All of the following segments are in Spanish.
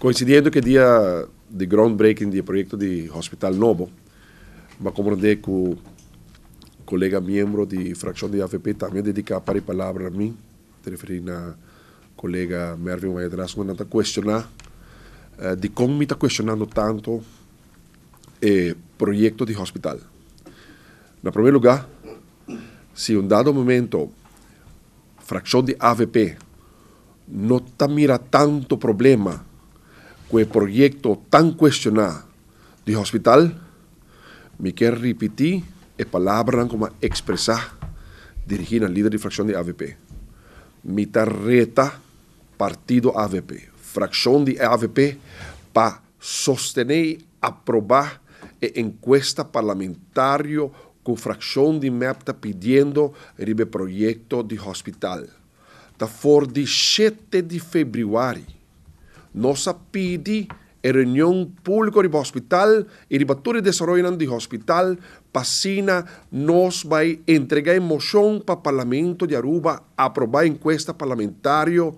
Coincidiendo que dia de groundbreaking del projeto de Hospital Novo, me acomodei com colega membro de fração de AFP também dedicar para a palavra a mim, te referi na colega Mervyn Maedras, quando está questionar uh, eh, de como me está questionando tanto o eh, projeto de hospital. Na primeiro lugar, se un dado momento fração de AVP não está mira tanto problema que proyecto tan cuestionado de hospital, me quiero repetir la palabra como expresar dirigida al líder de fracción de AVP. Mi tarjeta partido AVP, fracción de AVP, para sostener y aprobar la e encuesta parlamentaria con fracción de MEPTA pidiendo el proyecto de hospital. Da for de 7 de febrero nos pidi e reunión público riba hospital e riba de desarrollo de hospital pasina nos va a entregar em moción para parlamento de Aruba aprobar encuesta parlamentario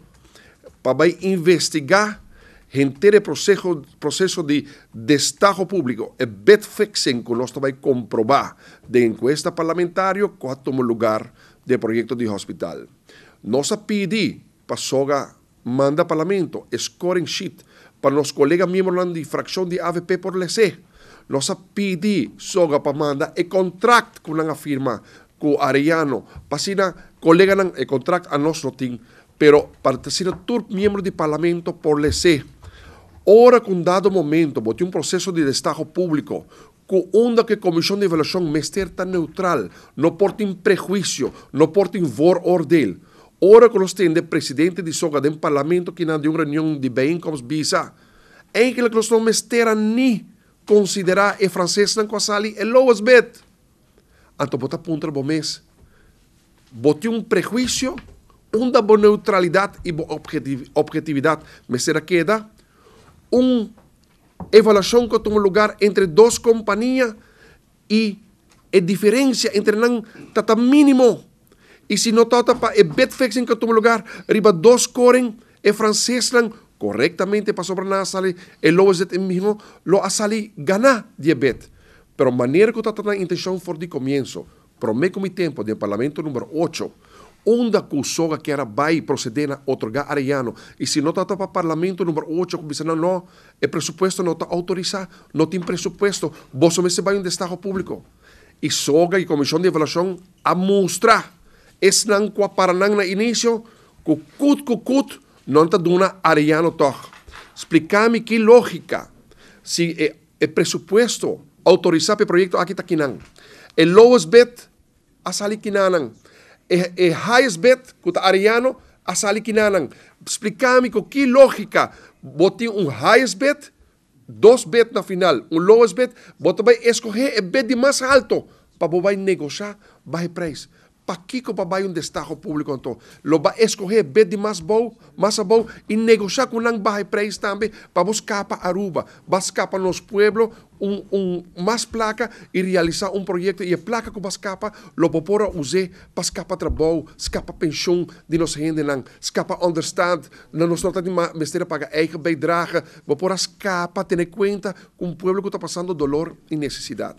para investigar el proceso, proceso de destajo público e betfixing con nos va a comprobar de encuesta parlamentario cuál lugar de proyecto de hospital. Nos pidi para soga manda parlamento, scoring sheet, para los colegas miembros de la fracción de AVP por LC. Los PD soga para manda el contract con la firma con Arellano. para colega nan el contract a pero team pero todos tur miembros de parlamento por LC. ahora con dado momento, bote un proceso de destajo público, con una que comisión de evaluación mesterta tan neutral, no un prejuicio, no un vor ordel. Ora que los presidente de soga de un parlamento que no de una reunión de bien como bisa. es que no me ni considera el francés francés el el lowest bet. Anto bota un prejuicio un Bote un un um da neutralidad neutralidad y objetividad objetiv queda un evaluación que tomou lugar entre dos compañías y la diferencia entre el tata mínimo si no no para e eh, Betfex en que lugar, Arriba dos corem, e eh, francés correctamente para nada y luego lo zet el mismo, lo ha ganar de Bet. Pero manera que está la intención for de comienzo. Prometo mi tiempo de parlamento número 8, onda SOGA que va y proceder a otorgar ariano Y si no está para parlamento número 8 como no, no, presupuesto presupuesto no está autorizado no tiene presupuesto, vos me se a un destajo público Y soga y Comisión de Evaluación a mostrar es nan kwa paranang na inisyo, kukut kukut, non duna ariano Toch. Explicame que lógica, si o é presupuesto autorizar para o projeto aqui taquinan. É lowest bet, asali kinanan. É, o highest bet, kuta ariano, asali kinanan. Explicame com que lógica, botei um highest bet, dois bet na final, um lowest bet, bota vai escolher o bet mais alto, para vai negociar, vai preço pa kiko pa um destaho público então, Lo escolher escoger bedi mas bom, massa bom e negociar com lang baixo preço também para buscar para Aruba, buscar para nos pueblos um, um mais placa e realizar um projeto e a placa que buscar para lo popora usar para escapa trabalho, escapa pensão de nos gente lang, escapa understand na nos nota de mestre paga draga, bijdrage, popora escapar tener conta com o pueblo que está passando dolor e necessidade.